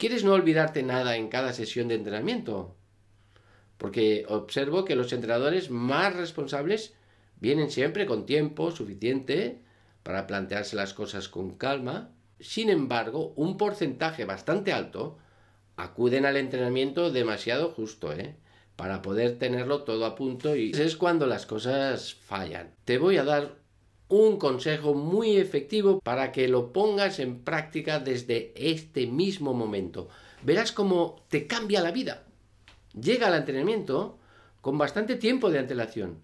¿Quieres no olvidarte nada en cada sesión de entrenamiento? Porque observo que los entrenadores más responsables vienen siempre con tiempo suficiente para plantearse las cosas con calma. Sin embargo, un porcentaje bastante alto acuden al entrenamiento demasiado justo, ¿eh? Para poder tenerlo todo a punto y es cuando las cosas fallan. Te voy a dar un consejo muy efectivo para que lo pongas en práctica desde este mismo momento. Verás cómo te cambia la vida. Llega al entrenamiento con bastante tiempo de antelación.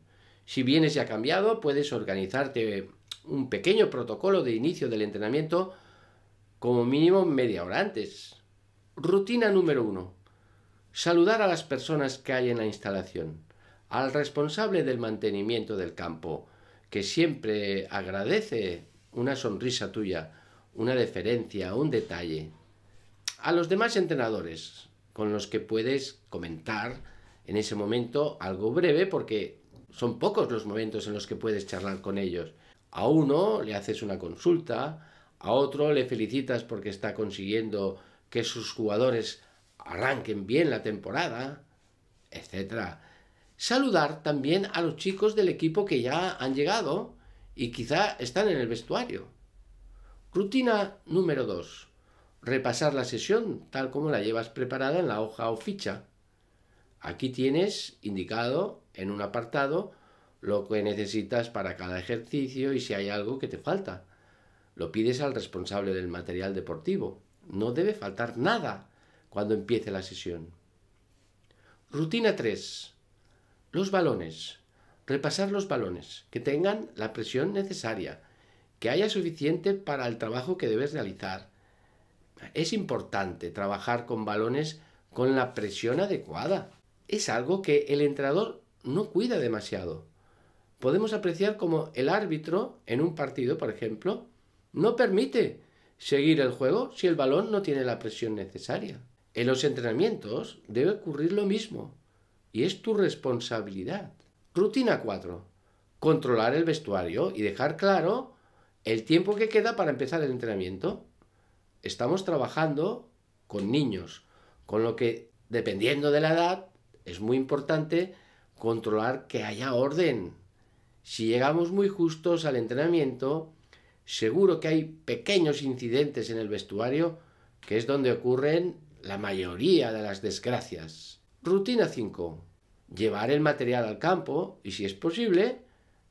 Si vienes ya cambiado, puedes organizarte un pequeño protocolo de inicio del entrenamiento como mínimo media hora antes. Rutina número uno. Saludar a las personas que hay en la instalación, al responsable del mantenimiento del campo, que siempre agradece una sonrisa tuya, una deferencia, un detalle. A los demás entrenadores con los que puedes comentar en ese momento algo breve porque son pocos los momentos en los que puedes charlar con ellos. A uno le haces una consulta, a otro le felicitas porque está consiguiendo que sus jugadores arranquen bien la temporada, etcétera Saludar también a los chicos del equipo que ya han llegado y quizá están en el vestuario. Rutina número 2. Repasar la sesión tal como la llevas preparada en la hoja o ficha. Aquí tienes indicado en un apartado lo que necesitas para cada ejercicio y si hay algo que te falta. Lo pides al responsable del material deportivo. No debe faltar nada cuando empiece la sesión. Rutina 3. Los balones. Repasar los balones, que tengan la presión necesaria, que haya suficiente para el trabajo que debes realizar. Es importante trabajar con balones con la presión adecuada. Es algo que el entrenador no cuida demasiado. Podemos apreciar como el árbitro en un partido, por ejemplo, no permite seguir el juego si el balón no tiene la presión necesaria. En los entrenamientos debe ocurrir lo mismo. Y es tu responsabilidad. Rutina 4. Controlar el vestuario y dejar claro el tiempo que queda para empezar el entrenamiento. Estamos trabajando con niños, con lo que, dependiendo de la edad, es muy importante controlar que haya orden. Si llegamos muy justos al entrenamiento, seguro que hay pequeños incidentes en el vestuario, que es donde ocurren la mayoría de las desgracias. Rutina 5. Llevar el material al campo y, si es posible,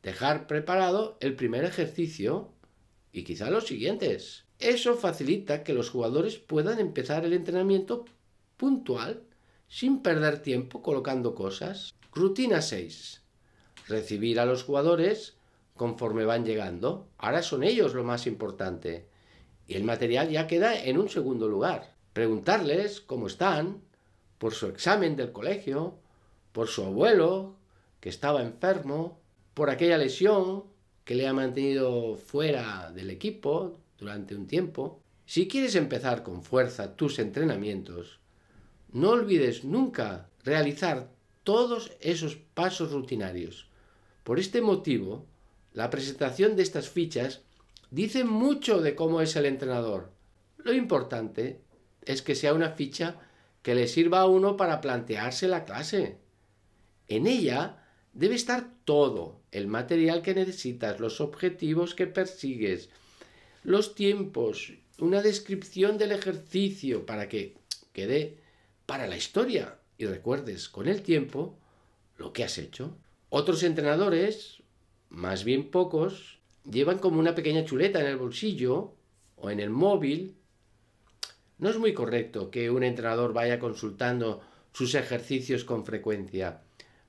dejar preparado el primer ejercicio y quizá los siguientes. Eso facilita que los jugadores puedan empezar el entrenamiento puntual sin perder tiempo colocando cosas. Rutina 6. Recibir a los jugadores conforme van llegando. Ahora son ellos lo más importante. Y el material ya queda en un segundo lugar. Preguntarles cómo están, por su examen del colegio, por su abuelo, que estaba enfermo, por aquella lesión que le ha mantenido fuera del equipo durante un tiempo. Si quieres empezar con fuerza tus entrenamientos, no olvides nunca realizar todos esos pasos rutinarios. Por este motivo, la presentación de estas fichas dice mucho de cómo es el entrenador. Lo importante es que sea una ficha que le sirva a uno para plantearse la clase. En ella debe estar todo, el material que necesitas, los objetivos que persigues, los tiempos, una descripción del ejercicio para que quede para la historia y recuerdes con el tiempo lo que has hecho. Otros entrenadores, más bien pocos, llevan como una pequeña chuleta en el bolsillo o en el móvil no es muy correcto que un entrenador vaya consultando sus ejercicios con frecuencia,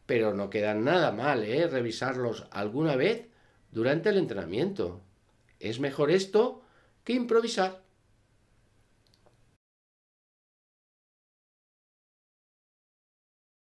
pero no queda nada mal ¿eh? revisarlos alguna vez durante el entrenamiento. Es mejor esto que improvisar.